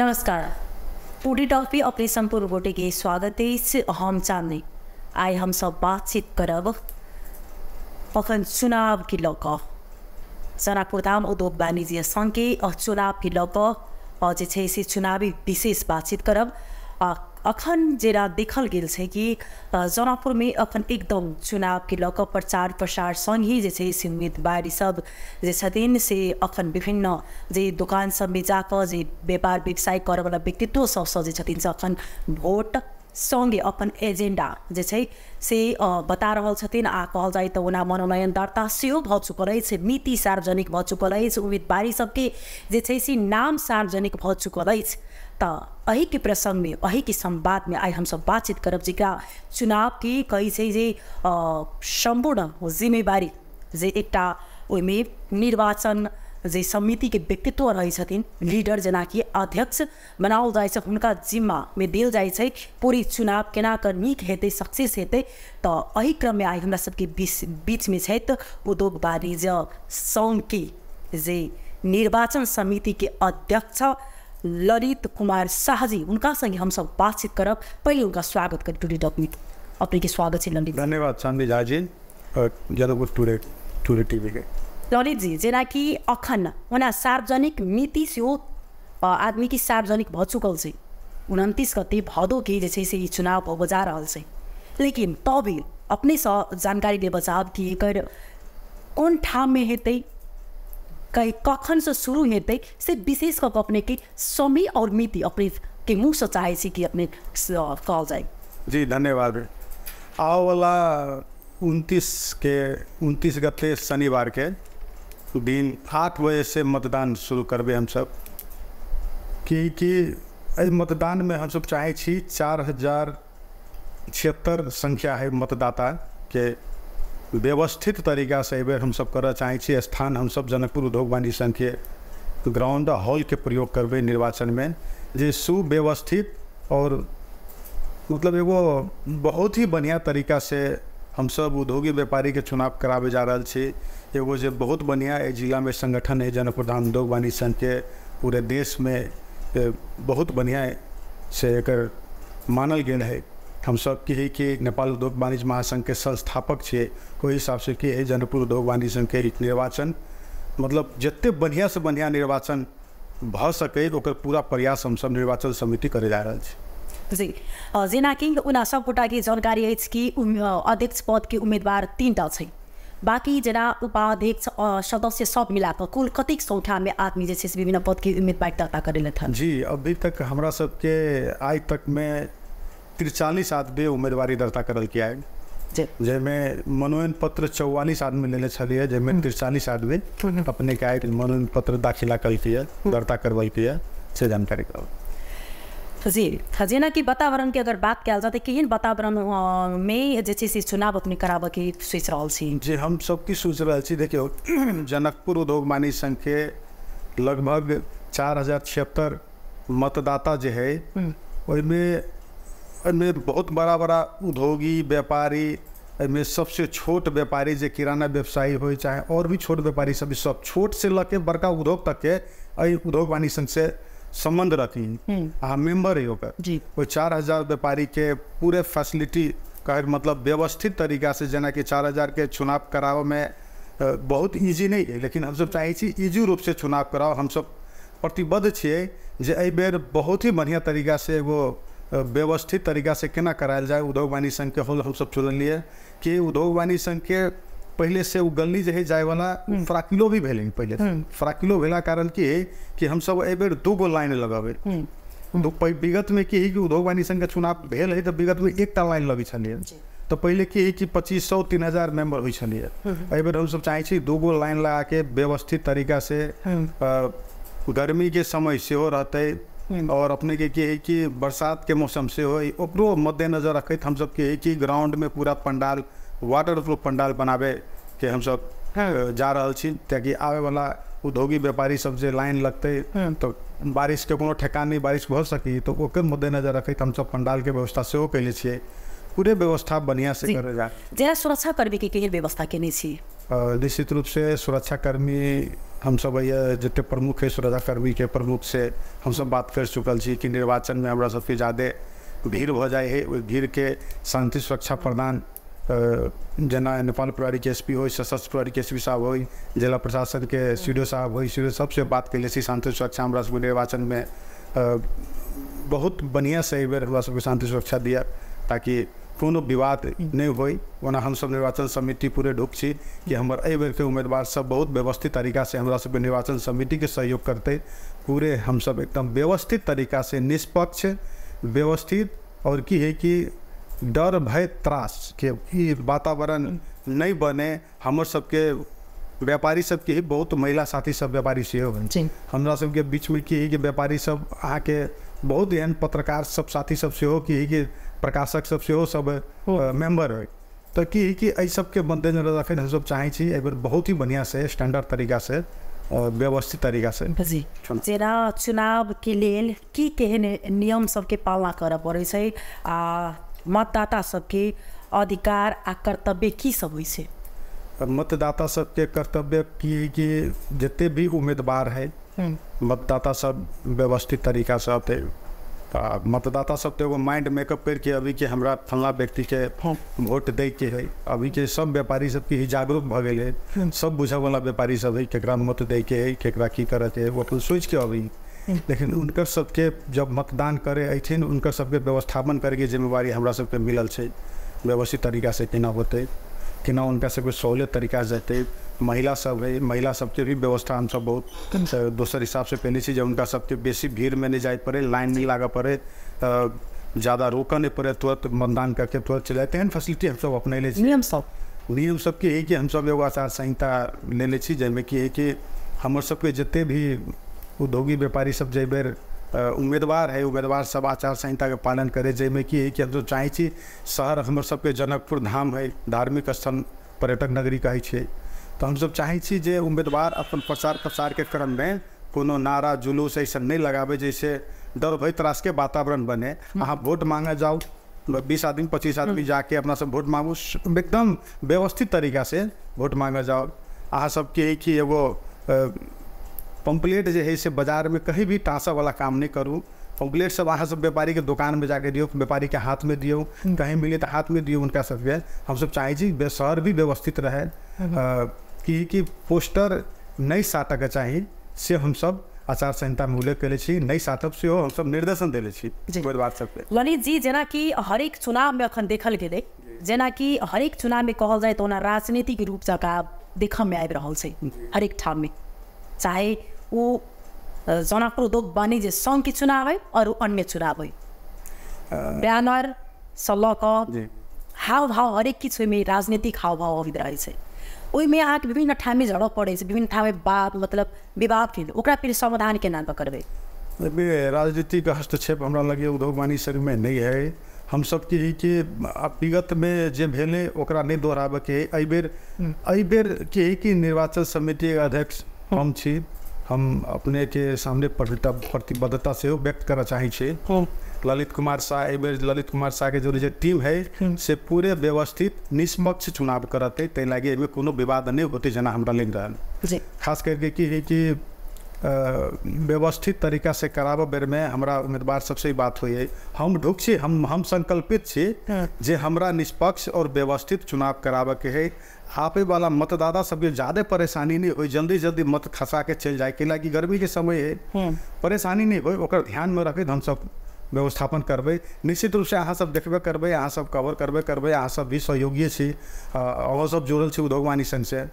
नमस्कार पुडी toffee operation पूर्वोटे स्वागत है इस हम सामने आए हम सब बातचीत करब पखन चुनाव कि लक जनकपुरधाम उद्योग वाणिज्य सङ्घके चुनाव कि लक जे छै से चुनावी विशेष बातचीत करब अखन जेना देखल गेल छै कि जनकपुरमे अखन एकदम चुनावके लऽ कऽ प्रचार प्रसार सङ्गहि जे छै से सब जे छथिन से अखन विभिन्न जे दोकान सबमे जा कऽ जे व्यापार व्यवसाय करयवला व्यक्तित्व सबसँ जे छथिन से अखन भोट सङ्गे अपन एजेन्डा जे छै से बता रहल छथिन आ कहल जाइ तऽ ओना मनोनयन दर्ता सेहो भऽ चुकल अछि मिति सार्वजनिक भऽ चुकल अछि उम्मीदवारी सबके जे छै से नाम सार्वजनिक भऽ चुकल अछि तऽ अहिके प्रसङ्गमे अहिके संवादमे आइ हमसब बातचीत करब जकरा चुनावके कहै छै जे सम्पूर्ण जिम्मेवारी जे एकटा ओहिमे निर्वाचन जे समिति के व्यक्तित्व रहै छथिन लीडर जेनाकि अध्यक्ष बनाओल जाइ छै हुनका जिम्मामे देल जाइ छै पूरी चुनाव केना कर नीक हेतै सक्सेस हेतै तऽ एहि क्रममे आइ हमरा सबके बीच बीचमे छथि उद्योग वाणिज्य सङ्घके जे निर्वाचन समितिके अध्यक्ष ललित कुमार शाहजी हुनका हम सब बातचीत करब पहिले हुनका स्वागत करी टुडे डॉक्यूमेंट अपने के स्वागत छै ललित धन्यवाद Shanti Jhaji ji Janakpur today today TV के दलितजी जेनाकि अखन ओना सार्वजनिक मिति सेहो आदमी सार्वजनिक भऽ चुकल छै उनतीस गते भदो के जे छै से ई चुनाव भऽ जा रहल छै लेकिन तब अपनेसँ जानकारी लेबऽ चाहब कि एकर कोन ठाममे हेतै कहि कखनसँ शुरू हेतै से विशेष कऽ कऽ अपनेके समय आओर मिति अपनेके मुँहसँ चाहै छी कि अपने कहल जाय जी धन्यवाद आओवला उनतीसके उनतीस गते शनिवारके दिन आठ बजे से मतदान शुरू करबे हम सब क्योंकि में हम सब चाहे छी चार हजार छिहत्तर संख्या है मतदाता के व्यवस्थित से एहि हम सब कर चाहे छी स्थान हम सब जनकपुर उद्योग वाणी संघ के ग्राउंड हॉल के प्रयोग निर्वाचन में जे सुव्यवस्थित और मतलब एगो बहुत ही बढ़िया तरीक़ा से हम सब उद्योगी व्यापारी के चुनाव कराबे जा रहल छी एगो जो बहुत बढ़िया है जिला में संगठन है जनप्रधान उद्योग वाणी संघ के पूरे देश में बहुत बढ़िया से एक मानल गया है हम सब की कि नेपाल उद्योग वाणिज्य महासंघ के संस्थापक छे ओहि हिसाब से कि जनपुर उद्योग वाणिज्य संघ के निर्वाचन मतलब जते बढ़िया से बढ़िया निर्वाचन भ सके ओकर पूरा प्रयास हम सब निर्वाचन समिति करे जा रहा है जी जेना कि सब गोटा के जानकारी है कि अध्यक्ष पद के उम्मीदवार तीन टा बाक़ी जना उपाध्यक्ष सदस्य सब मिलाकर कुल कतिक संख्या में आदमी जैसे विभिन्न पद के उम्मीदवार दर्ता कर जी अभी तक हमारा सबके आज तक में तिरचालीस आदमी उम्मीदवारी दर्ता करल किया है मनोनयन पत्र चौवालीस आदमी लेने छे जैमे हम्म। तिरचालीस आदमी हम्म। अपने के आज मनोनयन पत्र दाखिला कल हम्म। दर्ता करवल के से जानकारी करब जी कि वातावरण के अगर बात कल जाए तो केहन वातावरण में जे से चुनाव अपने कराब के सोच रहा जी हम की सोच रहा देखियो जनकपुर उद्योग मानी संघ के लगभग चार हजार छिहत्तर मतदाता जो है हम्म। में बहुत बड़ा बड़ा उद्योगी व्यापारी में सबसे छोट व्यापारी जो किराना व्यवसायी हो चाहे और भी छोट व्यापारी सब सब छोट से लके बड़का उद्योग तक के उद्योग वाणी संघ से संबंध रखी अहाँ मेंबर है ओकर वो चार हजार व्यापारी के पूरे फैसिलिटी का मतलब व्यवस्थित तरीका से जना कि चार हजार के चुनाव कराव में बहुत इजी नहीं है लेकिन हम सब चाहे इजी रूप से चुनाव कराओ हम सब प्रतिबद्ध छे जे बेर बहुत ही बढ़िया तरीका से वो व्यवस्थित तरीका से केना करायल जाए उद्योग वाणी संघ के हम सब चुनलिए कि उद्योग वाणी संघ के पहले से गलनी जो है जाए वाला हम्म। फ्राकिलो भी भेले पहले हम्म। फ्राकिलो भेला कारण कि कि हम सब एक बेर दू गो लाइन लगावे हम्म। तो विगत में की कि उद्योग वाणी संघ का चुनाव भेल है तो विगत में एक लाइन लगे छे तो पहले की है कि पच्चीस सौ तीन हजार मेम्बर होबेर बेर हम सब चाहे दू गो लाइन लगा के व्यवस्थित तरीका से गर्मी के समय से हो रहते और अपने के की है कि बरसात के मौसम से हो मद्देनजर रखते हम सब के है कि ग्राउंड में पूरा पंडाल वाटर प्रूफ पंडाल बनाबे के हम सब हाँ। जा रहा छी ताकि वाला उद्योगिक व्यापारी सब जे लाइन हाँ। तो बारिश के कोनो ठेका नहीं बारिश भ सकी तो ओकर मद्देनजर सब पंडाल के व्यवस्था सेहो कैले छियै पूरे व्यवस्था बढ़िया से करल जा जेना के के व्यवस्था कयने छी निश्चित कर्मी हम सब ये जते प्रमुख है के प्रमुख से हम सब बात कर चुकल छी कि में हमरा के ज्यादा भीड़ भ जाए हइ भीड़ के शांति सुरक्षा प्रदान जना नेपाल प्रहरी के एस पी हो सशस्त्र प्रहरी के एस पी साहब हो जिला प्रशासन के सी साहब हो सी सबसे बात कैले शांति सुरक्षा हमारा सबके निर्वाचन में बहुत बढ़िया से बेर हमारा सबके शांति सुरक्षा दिया ताकि कोनो विवाद नहीं हो ओना सब निर्वाचन समिति पूरे ढुक छी कि हमर एहि के उम्मीदवार सब बहुत व्यवस्थित तरीका से हमारा सबके निर्वाचन के सहयोग करते पूरे हम सब एकदम व्यवस्थित तरीका से निष्पक्ष व्यवस्थित और की है कि डर भय त्रास के वातावरण नहीं बने हमर सबके व्यापारी सबके बहुत महिला साथी सब व्यापारी से हमरा सबके बीच में कि व्यापारी सब आके बहुत एहन पत्रकार सब साथी सब से कि कि प्रकाशक सब से सब मेंबर है तो कि है कि एहि सबके मद्देनजर रखैत हम सब छी एहि बहुत ही बढ़िया से स्टैंडर्ड तरीका से और व्यवस्थित तरीका से जी जेना चुनाव के लेल की केहन नियम सबके पालना करे पड़े छै आ मतदाता सबके अधिकार आ कर्तव्य की सब हो मतदाता सबके कर्तव्य की कि जते भी उम्मीदवार है मतदाता सब व्यवस्थित तरीका से अत मतदाता सब तो एगो माइंड मेकअप करके अभी के हमरा फलना व्यक्ति के वोट दे के है अभी के सब व्यापारी सबके जागरूक भ गए सब बुझे वाला व्यापारी सब है केकरा मत दे के है केकरा की करे के है वो अपन सोच के अभी लेकिन उनका सबके जब मतदान करे अथिन उनका सबके व्यवस्थापन के जिम्मेवारी हमरा सबके मिलल है व्यवस्थित से केना होते केना उनका सबके सहूलियत तरीका जेतै महिला सब है महिला सबके भी व्यवस्था सब बहुत दोसर हिसाब से छी जे उनका सबके बेसी में नहीं जाय पड़े लाइन नहीं लागे पड़े ज़्यादा रोक नहीं पड़े तुरंत मतदान करके तुरंत चले तेहन फैसिलिटी हम सब अपने नियम सब नियम सबके ही हम सब एगो आचार संहिता लेने छी कि हमारे जिते हमर सबके जते भी उद्योगी व्यापारी सब जै बेर उम्मीदवार है उम्मीदवार सब आचार संहिता के पालन करे जैमे कि है कि हम जो चाहे शहर हमर सबके जनकपुर धाम है धार्मिक स्थल पर्यटक नगरी कहे तो हम सब चाहे छी जे उम्मीदवार अपन प्रचार क्रम में कोनो नारा जुलूस अइसन नहीं लगाबे जैसे डर भय के वातावरण बने अहाँ वोट मांगे जाओ बीस आदमी पच्चीस आदमी जाके अपना सब वोट मांगू एकदम व्यवस्थित से वोट मांगे जाओ अहाँ सबके एक ही एगो पंपलेट जो है बाज़ार में कहीं भी टाँसा वाला काम नहीं करूँ पंपलेट सब अहाँ सब व्यापारी के दुकान में जाके दियो व्यापारी के हाथ में दियो हम्म। कहीं मिले तो हाथ में दियो उनका सब हम सब चाहे जी शहर भी व्यवस्थित रहे हम्म। कि कि पोस्टर नहीं साटक चाहिए से हम सब आचार संहिता में उल्लेख कैले छी नहीं साथब से हम सब निर्देशन देने छी सब पे ललित जी जना कि एक चुनाव में अखन देखल गेले जना कि हर एक चुनाव में कहल जाए तो राजनीतिक रूप का देख में आबि रहल छै एक ठाम में चाहे u zanaku banije संघ की चुनाव है और अन्य चुनाव है बैनर सलक हाव भाव हरेक किछु में राजनीतिक हाव भाव अबित रहे छै ओहिमे अहाँके विभिन्न ठामे झड़प पड़ै छै विभिन्न ठामे बात मतलब विवाद भेल ओकरा फिर समाधान केना पकड़बै राजनीतिक हस्तक्षेप हमरा लगे उद्योग में नहीं है हम सब के कि विगत में जे भेले ओकरा नहीं दोहराबे के है एहि बेर हम्म। के कि निर्वाचन समिति अध्यक्ष हम छी हम अपने के सामने प्रतिबद्धता से व्यक्त करना चाहिए हाँ। ललित कुमार शाह एक बेर ललित कुमार शाह के जो टीम है हाँ। से पूरे व्यवस्थित निष्पक्ष चुनाव ते ताहि लागि एहिमे कोनो विवाद नहीं होते जना हमरा लागि रहल खास करके कि है कि व्यवस्थित तरीका से बेर में हमरा उम्मीदवार सबसे ही बात है हम ढुक छी हम हम संकल्पित छी हाँ। जे हमरा निष्पक्ष और व्यवस्थित चुनाव कराब के है आपे वाला मतदाता सब ज्यादा परेशानी नहीं हो जल्दी जल्दी मत खसा के चल जाए कैला कि गर्मी के समय है हम्म। परेशानी नहीं हो ध्यान में रखे हम सब व्यवस्थापन करब निश्चित रूपसँ अहाँसभ देखबे करबै अहाँसभ कवर करबे करबै अब भी सहयोगी छी सब जुड़ल छी उद्योग से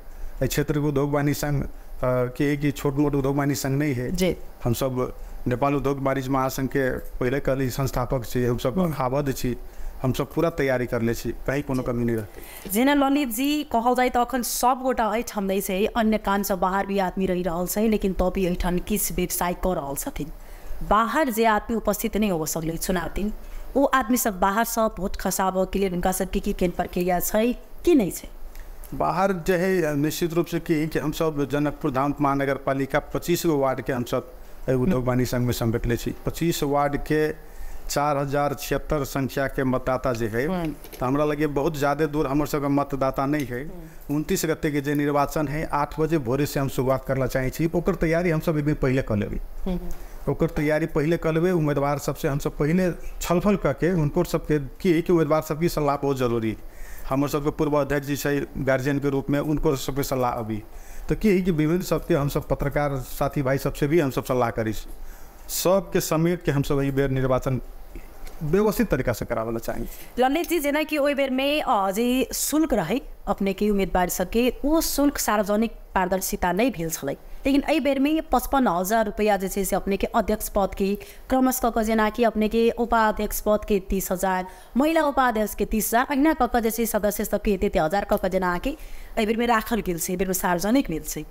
क्षेत्र के उद्योग वाणी संघ के एक छोट मोट उद्योग वाणी संघ नहीं है जी हम सब नेपाल उद्योग वाणिज्य महासंघ के पहले कल संस्थापक छी सब हम्म। आबद्ध छी हमसभ पूरा तैयारी गर्ने छी कहीँ कोनो कमी नै रहतै जेना ललित जी कहल जाय तऽ अखन सब गोटा एहिठाम दै छै अन्य काम कामसँ बाहर भी आदमी रहि रहल छै लेकिन तब भी किस व्यवसाय कर रहल छथिन बाहर जे आदमी उपस्थित नै हो सकले चुनाव दिन ओ आदमी सब बाहर बाहरसँ भोट के लिए हुनका के की पर प्रक्रिया छै कि नै छै बाहर जे है निश्चित रूपसँ की कि हमसभ जनकपुर धाम 25 गो वार्ड के वार्डके हमसभ उद्योग वाणी सङ्घमे समेटले छी वार्ड वार्डके चार हजार छिहत्तर संख्या के मतदाता जो है तो हमारा लगे बहुत ज़्यादा दूर हमारे मतदाता नहीं है उनतीस गते के जो निर्वाचन है आठ बजे भोरे से हम शुरुआत करना चाहे और तैयारी हम सब पहले कर लेबे तैयारी पहले कर लेबे उम्मीदवार सबसे हम सब पहले छलफल करके उनको सबके की कि उम्मीदवार सबकी सलाह बहुत जरूरी हमारे सबके पूर्व अध्यक्ष जी है गार्जियन के रूप में उनको सबके सलाह अभी तो की कि विभिन्न सबके हम सब पत्रकार साथी भाई सबसे भी हम सब सलाह करी सबके समेट के हम सब बेर निर्वाचन व्यवस्थित तरीका से करावाना चाहिए ललित जी जेना कि ओहि बेर में शुल्क रहे अपने के उम्मीदवार सके ओ शुल्क सार्वजनिक पारदर्शिता नहीं भेल छल लेकिन अई बेर में पचपन हजार रुपया जे से अपने के अध्यक्ष पद के क्रमश कऽ कऽ जेना कि अपने के उपाध्यक्ष पद के तीस हजार महिला उपाध्यक्ष के तीस हजार अहिना कऽ कऽ जे सदस्य सबके तेते हजार कऽ कऽ जेना कि अई बेर में राखल गेल से बेर में सार्वजनिक मिल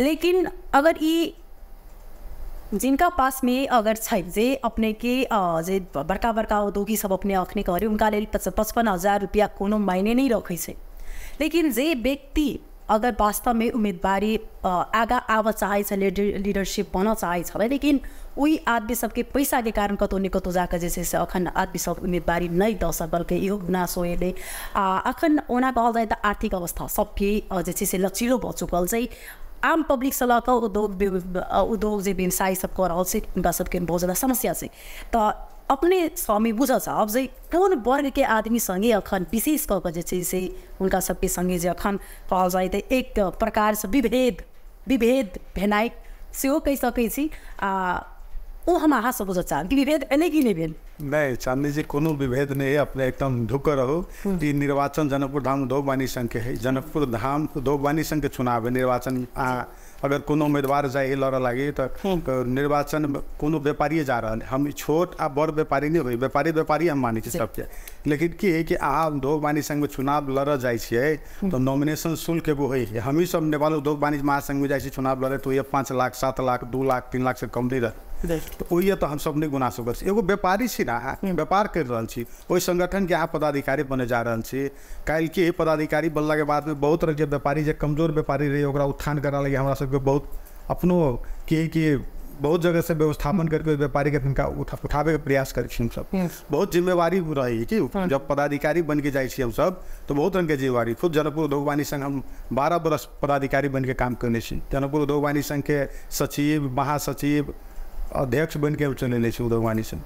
लेकिन अगर ई जिनका पास में अगर जे अपने के जे बड़का बड़का उद्योगी सब अपने अखने करे उनका लेल पचपन हजार रुपया कोनो मायने नहीं रखे छै लेकिन जे व्यक्ति अगर वास्तव में उम्मीदवारी आगा आब चाहे छ लीडरशिप बन चाहे छ लेकिन वही आदमी सबके पैसा के कारण कतौ ने कतौ जाकर जे से अखन आदमी सब उम्मीदवारी नहीं दस सकल के इहो गुनासो एले अखन ओना कहा जाए तो आर्थिक अवस्था सबके जे से लचीलो भऽ चुकल आम पब्लिक se lऽ उद्योग उद्योग जे व्यवसाय सब कऽ रहल छै हुनका सबके बहुत समस्या छै तऽ अपने स्वामी बुझल छ अब जे कोन वर्गके आदमी अखन विशेष कऽ कऽ जे छै से हुनका सबके सङ्गे जे अखन कहल जाइ तऽ एक प्रकारसँ विभेद विभेद भेनाइ सेहो कहि सकै छी आ उहा मां हासबो चांद कि विभेद एने कि नहीं भेल चांदनी जी कोनो विभेद नहीं अपने एकदम ढुक रहो कि निर्वाचन जनकपुर धाम दो बानी संघ के है जनकपुर धाम दो बानी संघ के चुनाव है निर्वाचन अगर कोनो उम्मीदवार जाए लड़ लगे तो निर्वाचन कोनो व्यापारी जा रहा है हम छोट आ बड़ व्यापारी नहीं हुई व्यापारी व्यापारी हम माने सबके लेकिन की है कि आ दो बानी संघ में चुनाव लड़ जाए छियै तो नॉमिनेशन शुल्क एगो हुई है हम सब नेपाल उद्योग वाणिज्य महासंघ में जाए चुनाव लड़े तो ये पाँच लाख सात लाख दू लाख तीन लाख से कम नहीं रहते तो हम सब नहीं गुनासो कर एगो व्यापारी छी ना व्यापार कर रहा छी संगठन के अहाँ पदाधिकारी बने जा रहा छी के पदाधिकारी के बाद में बहुत के व्यापारी जो कमजोर व्यापारी रहैए ओकरा उत्थान करा लगे हमरा सभके बहुत अपनो के कि बहुत जगह से व्यवस्थापन करके व्यापारी के हिनका उठा, उठाबे के प्रयास कर छी हमसब बहुत जिम्मेवारी रही कि जब पदाधिकारी बन के जाए हम सब तो बहुत रंग के जिम्मेवारी खुद जनकपुर उद्योगवाणी संघ हम बारह बरस पदाधिकारी बन के काम करने छी जनकपुर उद्योगवाणी संघ के सचिव महासचिव अध्यक्ष बन के चुनेले छी उदय से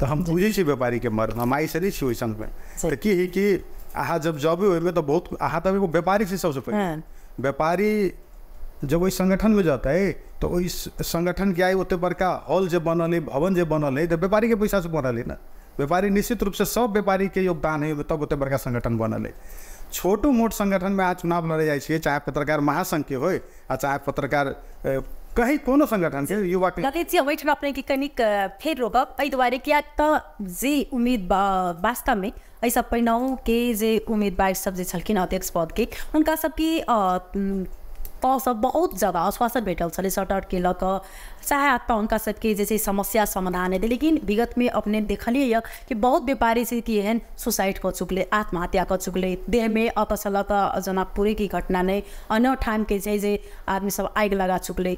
तो हम बुझे तो व्यापारी के मर्म हम आई से नहीं छी संग में तो की है कि अहाँ जब जॉबे में तो बहुत अहाँ तब तो व्यापारी से सबसे पहले हाँ। व्यापारी जब वही संगठन में जाता है तो वही संगठन के है ओते बड़का हॉल जो बनल है भवन जो बनल है तो व्यापारी के पैसा से बनल है ना व्यापारी निश्चित रूप से सब व्यापारी के योगदान है तब ओते बड़का संगठन बनल है छोटो मोट संगठन में आज चुनाव लड़े जाए चाहे पत्रकार महासंघ के हो चाहे पत्रकार काही सङ्गठन छ युवा जी हांवें आपल्या ठिकाणीक फेर रोग ऐ दुवारे किया त जे उमेद वास्तवमे एहिसँ पहिनहु के जे उम्मीदवार सब जे छलखिन हँ अध्यक्ष पदके हुनका सबके सब बहुत ज्यादा आश्वासन भेटल छलै सटआउटके के लक चाहे आत्मा हुनका सबके जे छै समस्या समाधान हेतै लेकिन विगतमे अपने देखलियै यऽ कि बहुत व्यापारी छै कि एहन सुसाइड कऽ चुकलै आत्महत्या कऽ चुकलै देहमे अतसलक सँ लऽ कऽ जेना पूरेके घटना नहि अन्य ठामके छै जे सब आगि लगा चुकलै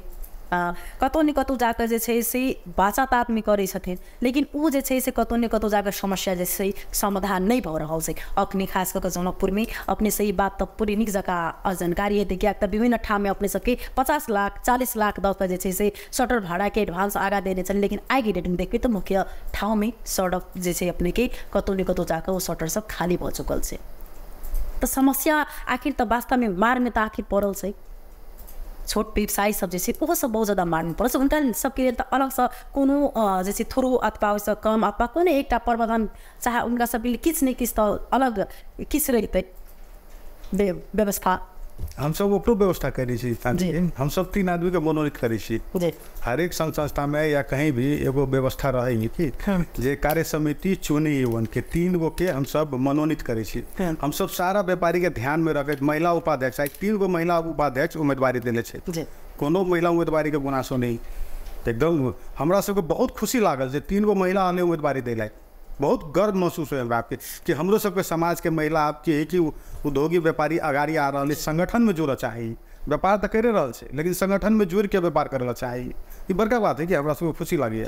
कतौ ने कतौ जाके जे छै से वार्ताताप करै छथिन लेकिन ओ जे छै से कतौ ने कतौ जाके समस्या जे छै समाधान नहि भऽ रहल छै अखने खास कऽ कऽ जनकपुरमे अपने से ई बात तऽ पूरे नीक जकाँ जानकारी हेतै किएक तऽ विभिन्न ठाममे अपने सबके पचास लाख चालिस लाख दऽ कऽ जे छै से सटर भाडाके एडवांस आगाँ देने छन् लेकिन आइके डेटमे देखबै तऽ मुख्य ठाउँमे सडक जे छै अपनेके कतौ ने कतौ जाके ओ सटर सब खाली भऽ चुकल छै तऽ समस्या आखिर तऽ वास्तवमे मारमे तऽ आखिर पड़ल छै छोट व्यवसाय सब जे छै ओहोसभ बहुत ज्यादा मार्नुपर्छ हुनका सभके लेल तऽ अलगसँ कोनो जे छै थोड़ो अथवा ओहिसँ कम अथवा कोनो एकटा प्रावधान चाहे हुनका सभके लेल किछु ने किछु तऽ अलग किछु रहितै व्यवस्था हमसब ओकरो व्यवस्था करै छी हमसब तीन आदमी के मनोनीत करै छी हरेक संघ संस्था में या कहीं भी एगो व्यवस्था रहे कि हाँ। जे कार्य समिति चुनी उनके तीन गो के हमसब मनोनीत करै छी हाँ। हमसब सारा व्यापारी के ध्यान में रखे महिला उपाध्यक्ष आई तीन गो महिला उपाध्यक्ष उम्मीदवारी देने कोनो महिला उम्मीदवारी के गुनासो नहीं एकदम हमरा सबके बहुत खुशी लागल जे तीन गो महिला आने उम्मीदवारी दिलक बहुत गर्व महसूस हो आपके कि हमरो सबके समाज के महिला आपके एक ही उद्योगी व्यापारी अगाड़ी आ रहा है संगठन में जुड़े चाहिए व्यापार तो करे रहा है लेकिन संगठन में जुड़ के व्यापार करे चाहिए ये बड़का बात है कि हमारा सबको खुशी लगे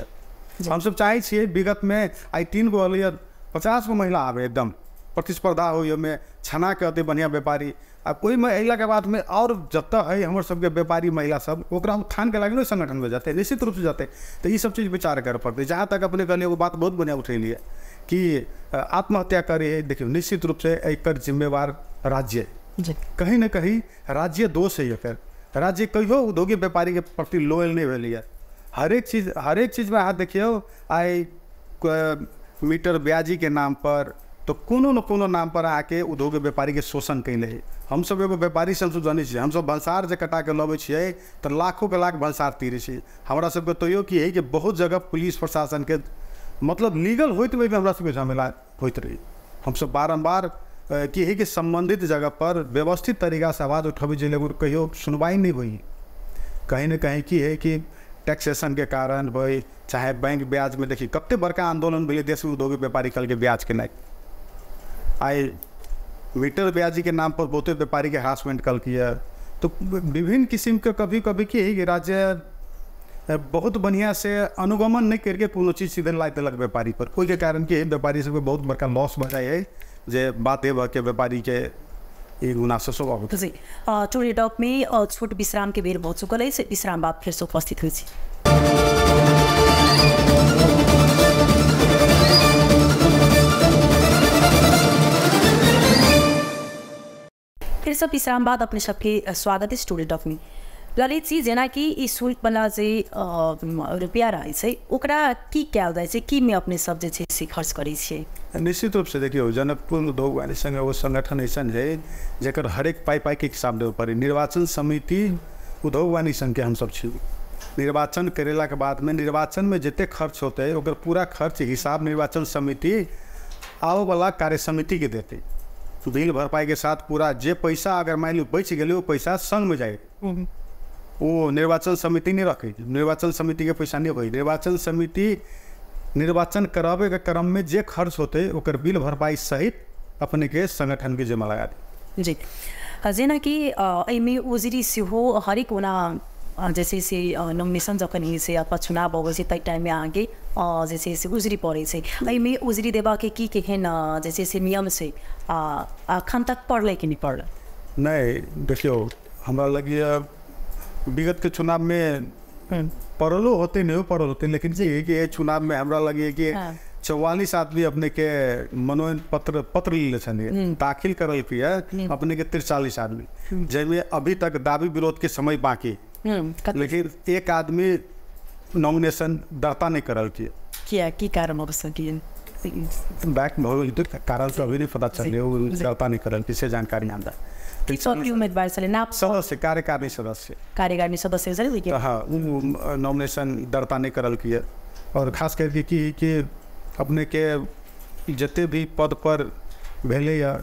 हम सब चाहे छे विगत में आई तीन गो अलग पचास गो महिला आवे एकदम प्रतिस्पर्धा हो में छना के अति बढ़िया व्यापारी आ कोई महिला के बात में और जत है हमारे सबके व्यापारी महिला सब हम के लागे ना संगठन में जाते निश्चित रूप से जाते तो ये सब चीज़ विचार करे पड़ते जहाँ तक अपने कहने वो बात बहुत बढ़िया उठे है कि आत्महत्या करे देखियो निश्चित रूप से एक जिम्मेवार राज्य कहीं ना कहीं राज्य दोष है एक राज्य कहियो उद्योगिक व्यापारी के प्रति लोयल नहीं भेल है हरेक चीज हरेक में अहाँ देखियो आई मीटर के नाम पर तो कोनो न कोनो नाम पर आके उद्योग व्यापारी के शोषण कैले सब एगो व्यापारी से हमसब जानै हम सब भंसार जे कटा के लबै छियै तऽ लाखों के लाख भंसार तीर छै हमरा सबके तैयो तो कि है कि बहुत जगह पुलिस प्रशासन के मतलब लीगल होइत ओहिमे हमरा के झमेला होइत हम सब बारंबार कि है कि संबंधित जगह पर व्यवस्थित तरीका से आवाज उठबै जे लेकिन कहियो सुनवाई नहीं होई कहीं ना कहीं कि है कि टैक्सेशन के कारण भाई चाहे बैंक ब्याज में देखिए कते बड़का आंदोलन भैया देश में उद्योग व्यापारी कल के ब्याज के नहीं आए विटर ब्याजी के नाम पर बहुत व्यापारी के हरासमेंट कल किया तो विभिन्न किस्म के कभी कभी की है कि राज्य बहुत बढ़िया से अनुगमन नहीं करके कोई चीज़ सीधे ला देलक व्यापारी पर कोई के कारण कि व्यापारी सबके बहुत बड़का लॉस भ जाए जे बात है के व्यापारी के एक गुनासो जी टोरी में छोट विश्राम के बेर बहुत चुकल है विश्राम बाद फिर से उपस्थित हो सब इस्लामाबाद अपने सबके स्वागत है student of me Lalit ji जेनाकि ई शुल्क वाला जो रुपया रहे छै ओकरा की कयल जाइ छै की अपने सब जे छै से खर्च करे छियै निश्चित रूप से देखियौ जनकपुर उद्योग वाणी संघ एगो संगठन ऐसा है हर एक पाई पाई के हिसाब देबय पड़ै निर्वाचन समिति उद्योग वाणी संघ के हम सब छी निर्वाचन करेला के बाद में निर्वाचन में जते खर्च होते ओकर पूरा खर्च हिसाब निर्वाचन समिति आओ वाला कार्य समिति के देते बिल भरपाई के साथ पूरा जे पैसा अगर मान लो बच गए वो पैसा संग में जाए वो हम्म। निर्वाचन समिति नहीं रखे निर्वाचन समिति के पैसा नहीं होगी निर्वाचन समिति निर्वाचन करावे के क्रम में जे खर्च होते ओकर बिल भरपाई सहित अपने के संगठन के जिम्मा लगा दी जी जेना कि अमी उजरी सेहो हरेक ओना जैसे नोमिनेशन जखन ही से अथवा चुनाव अवश्य तय टाइम में आगे जैसे से उजरी पड़े से अ मैं उजरी देवा के की केहन जैसे से नियम से अखन तक पड़े कि नहीं पड़ल नहीं देखियो हमारा लगे विगत के चुनाव में पड़लो होते नहीं पड़ल होते लेकिन ये चुनाव में हमारा लगे कि चौवालीस आदमी अपने के मनोनयन पत्र पत्र ले दाखिल करल अपने के तिरचालीस आदमी जैसे अभी तक दावी विरोध के समय बाकी Hmm, लेकिन एक आदमी नॉमिनेशन दर्ता नहीं करल किया किया की कारण हो सके बैक कारण तो अभी नहीं पता चले वो दाता नहीं करल किसे जानकारी आंदा चौथी उम्मीदवार सदस्य कार्यकारिणी सदस्य कार्यकारिणी सदस्य नॉमिनेशन हाँ, दाता नहीं करल किए और खास करके कि कि अपने के जते भी पद पर भेले या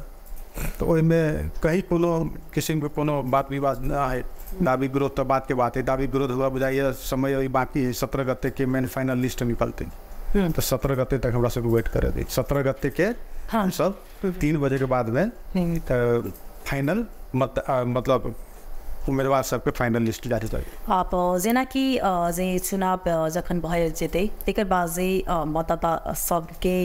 तो कहीं कोनो किसी में कोनो बात विवाद ना है दाबी विरोध तो बात के बात है दाबी विरोध हुआ बुझाइए समय अभी बाकी है सत्रह गते के मेन फाइनल लिस्ट निकलते तो सत्रह गते तक हमारा सब वेट करे दी सत्रह गते के हाँ। सब तीन बजे के बाद में तो फाइनल मत, आ, मतलब उम्मीदवार सबके फाइनल लिस्ट जारी आप जेनाकि जे चुनाव जखन भय जेते तेकर बाद जे मतदाता सबके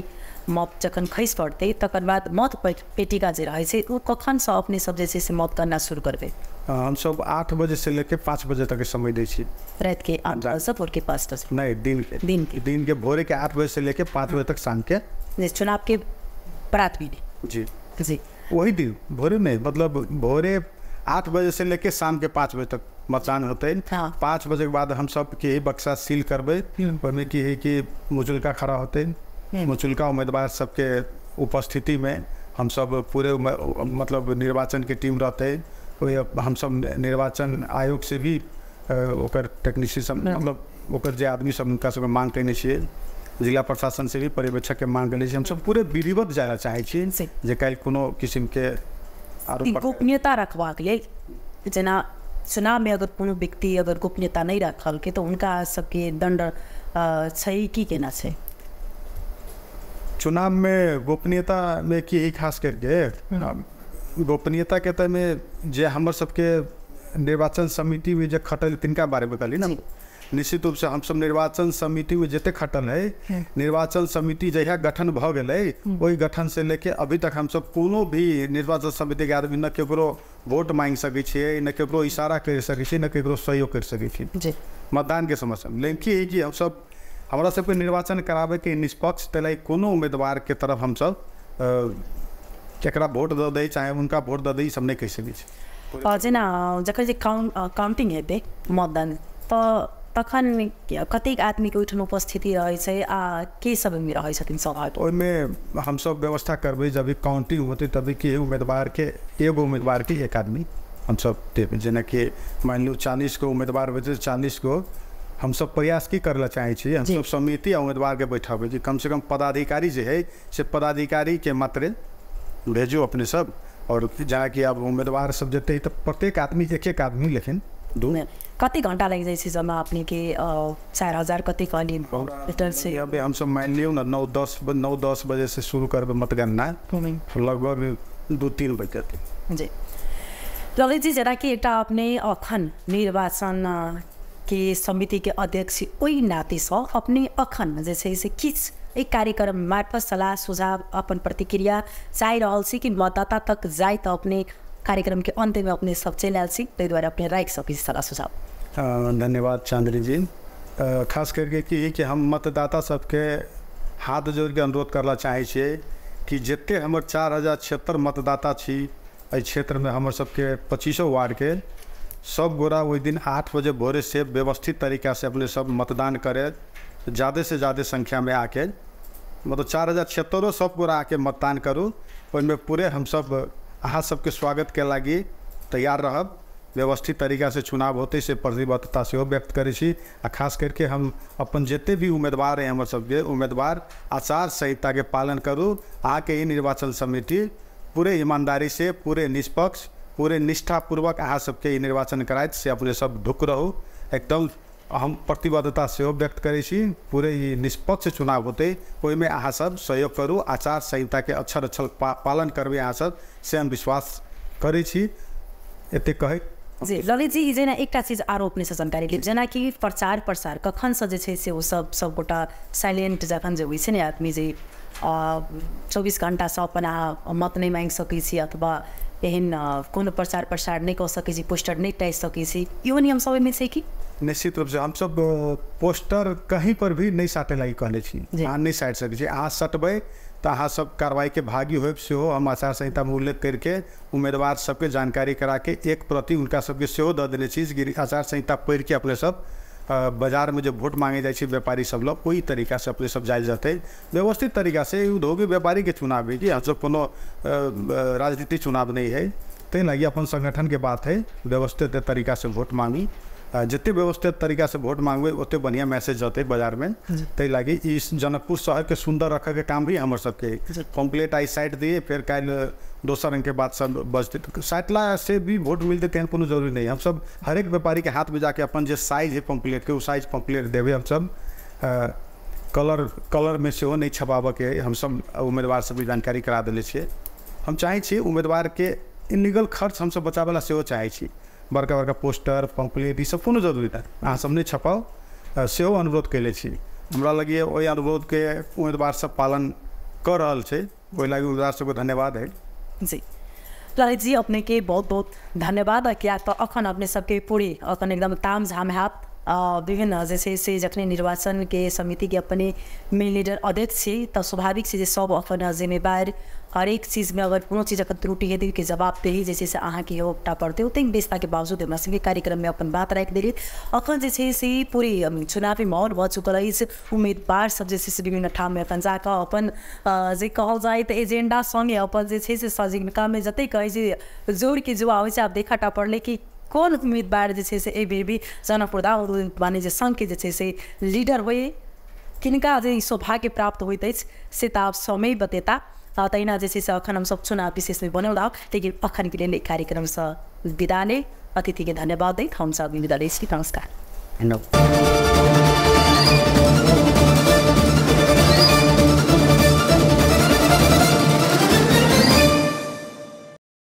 mop जखन खसि पड़ते तकर बाद मौत पेटिका जे रहे उ कखन से अपने सब जे से मौत करना शुरू करबे करबै हमसभ आठ से लेके पाँच बजे तक समय दे छी रातिके आठ बजेसँ भोरके पाँच बजे नहीं दिन दिन के नहि दिनके दिनके दिनके भोरेके आठ से लेके पाँच बजे तक शाम के चुनाव के प्रात भी जी जी वही दिन भोरे में मतलब भोरे आठ बजे से लेके शाम के पाँच बजे तक मतदान होते हाँ। पाँच बजे के बाद हम सब के बक्सा सील करबे हम्म। ओहिमे की है कि मुजुलका खड़ा होते मुचुलका हम्म। उम्मीदवार सबके उपस्थिति में हम सब पूरे मतलब निर्वाचन की टीम रहते हम सब निर्वाचन आयोग से भी ओकर टेक्नीशियन सब मतलब ओकर जे आदमी सब उनका सब मांग कयने जिला प्रशासन से भी पर्यवेक्षक के मांग कयने हम सब पूरे विधिवत जाय चाहे छियै जे काल्हि कोनो किसिमके आरोप गोपनीयता रखबाक लेल जना चुनाव में अगर कोई व्यक्ति अगर गोपनीयता नहीं रखल के तो उनका सबके दंड छै कि केना छै चुनाव में गोपनीयता में कि खास करके हाँ। हाँ, गोपनीयता के तय में जे हमारे सबके निर्वाचन समिति में जो खटल तिनका बारे में कहली ना निश्चित रूप से हम सब निर्वाचन समिति में जते खटल है हाँ। निर्वाचन समिति जहिया गठन भ गए वही गठन से लेके अभी तक हम सब कोनो भी निर्वाचन समिति के आदमी न केकरो वोट मांग सके छे न केकरो इशारा कर सके छे न केकरो सहयोग कर सके छे मतदान के समस्या लेकिन हम सब हमारा सबके निर्वाचन के निष्पक्ष तेलै कोनो के तरफ हम सब जरा वोट दऽ दै चाहे उनका वोट दऽ दै सब नहि कहि सकैत जेना जखन जे काउंटिंग हेतै मतदान तऽ तखन कतेक आदमीके ओहिठाम उपस्थिति रहै छै आ के सब ओहिमे रहै छथिन सभा ओहिमे हमसभ व्यवस्था करबै जब काउंटिंग होतै तभी उम्मीदवार उम्मीदवारके एगो उम्मीदवारके एक आदमी सब देबै जेनाकि मानि लियो चालीस गो उम्मीदवार होतै चालीस गो हम सब प्रयास की करल चाहै हम सब समिति आ उम्मीदवार के कि कमसँ कम पदाधिकारी जे है से के मात्रे भेजो अपने सब और जेनाकि अब उम्मीदवार सब जते तो प्रत्येक आदमी एक एक आदमी लेकिन कति घंटा लग जाए जमा अपने के चार हजार कति कहलिए अबे हमसभ मानि लियौ नौ दस नौ दस बजे से शुरू कर मतगणना लगभग दू तीन बजे जी ललित जी कि एक अपने अखन निर्वाचन कि समिति के अध्यक्ष ओइ नाते अपने अखन जैसे जैसे किस एक कार्यक्रम मार्फत सलाह सुझाव अपन प्रतिक्रिया चाह रहा कि मतदाता तक जाए तो अपने कार्यक्रम के अंत में अपने सब चल आयल ते ताहि अपने राखि सक सलाह सुझाव धन्यवाद चांदनी जी खास करके कि, कि हम मतदाता सबके हाथ जोड़ के अनुरोध करना चाहे कि जते हमारे चार हजार छिहत्तर मतदाता छी क्षेत्र में हमारे पच्चीसों वार्ड के सब गोरा वही दिन आठ बजे भोरे से व्यवस्थित तरीका से अपने सब मतदान करे ज़्यादा से ज़्यादा संख्या में आके मतलब चार हज़ार छिहत्तरों सब गोरा आके मतदान करूँ ओहिमे पूरे हम सब अहा सबके स्वागत के लगी तैयार रहब व्यवस्थित तरीका से चुनाव होते से प्रतिबद्धता से व्यक्त करे आ खास करके हम अपन जते भी उम्मीदवार हैं हमारे उम्मीदवार आचार संहिता के पालन करूँ आके ई निर्वाचन समिति पूरे ईमानदारी से पूरे निष्पक्ष पूरे निष्ठापूर्वक अहाँ सबके ई निर्वाचन करायत से अपने सब ढुक रहू एकदम हम प्रतिबद्धता सेहो व्यक्त करै छी पूरे ई निष्पक्ष चुनाव होतै ओहिमे सब सहयोग करू आचार संहिताके अक्षर अक्षर पा, पालन करबै सब से हम विश्वास करै छी एते कहै जी ललितजी ई जेना एकटा चीज आरो अपनेसँ जानकारी लेब जेनाकि प्रचार प्रसार कखनसँ जे छै से सब सभगोटा साइलेंट जखन जे होइ छै ने आदमी जे चौबिस घन्टा सपना मत नै माग सकै छी अथवा एहन कोनो प्रचार प्रसार नै कऽ सकैत छी पोस्टर नै टाइप सकै छी इहो नियम सबैमे छै कि निश्चित रूपसँ हमसभ पोस्टर कहीँ पर भी नहि साटे लागि कहने छी अहाँ नहि साटि सकै छी अहाँ सटबै तऽ सब कार्रवाईके भागी होयब सेहो हम आचार संहिता उल्लेख करिके उम्मीदवार सबके जानकारी कराके एक प्रति हुनका सबके सेहो दऽ देने छी आचार संहिता पढ़िके अपने सब बाजार में जो वोट मांगे जाइ छै व्यापारी सब लग ओहि तरीकासँ अपने सब जायल जेतै व्यवस्थित तरीकासँ उद्योगी के चुनाव है कि हमसब कोनो राजनीतिक चुनाव नहीं है ताहि लागी अपन संगठन के बात है व्यवस्थित से वोट मांगी जते व्यवस्थित तरीका से वोट मांगे ओते बढ़िया मैसेज जते बाजार में तै लागी इस जनकपुर शहर के सुंदर रखे के काम भी हमारे सबके आई साइट दिए फिर कल दोसर रंग के बात सब बजतै तऽ तो से भी वोट मिलतै तेहन कोनो जरूरी एक व्यापारी के हाथ में जाके अपन जो साइज है के ओ साइज पम्पलेट हम सब कलर कलर में नहीं छपाव के हम सब उम्मीदवार भी जानकारी करा देने छियै हम चाहे उम्मीदवार के इलीगल खर्च हम सब लए से चाहे बड़का बड़का पोस्टर पम्पलेट सब को जरूरी नहि सब नहीं छपाओ से अनुरोध कैले छी लगे वही अनुरोध के उम्मीदवार सब पालन कर रहा है वही लगे उम्मीदवार सबको धन्यवाद है जी लाली जी अपने के बहुत बहुत धन्यवाद कि तो अखन अपने सबके पूरी अखन एकदम ताम झाम हैत विभिन्न जैसे से जखने निर्वाचन के समिति के अपने मेन लीडर अध्यक्ष से तो स्वाभाविक से सब अपन जिम्मेवार हर एक चीज़ में अगर कोनो चीज़ अगर त्रुटि है तो जवाबदेही जे से अहाँ के होटा पड़ते ओतने व्यस्ता के बावजूद हमरा संगे कार्यक्रम में अपन बात रख दिली अखन जे से पूरे चुनावी माहौल भ चुकल अछि उम्मीदवार सब जैसे से विभिन्न ठाम में अपन जाकर अपन जे कहल जाए तो एजेंडा संगे अपन जे से सजीविका में जते कहे जोड़ के जुआ हो आब देखा पड़ले कि कोन उम्मीदवार जे छै से एहि बेर भी जनपुरदार जे सङ्घके जे छै से लीडर होइ किनका जे सौभाग्य प्राप्त होइत अछि से तऽ आब समय बतेता आ तहिना जे छै से अखन हमसब चुनाव विशेषमे बनल रहब लेकिन अखनके लेल एहि कार्यक्रमसँ विदा नहि अतिथिके धन्यवाद दैत हमसब विदा लै छी नमस्कार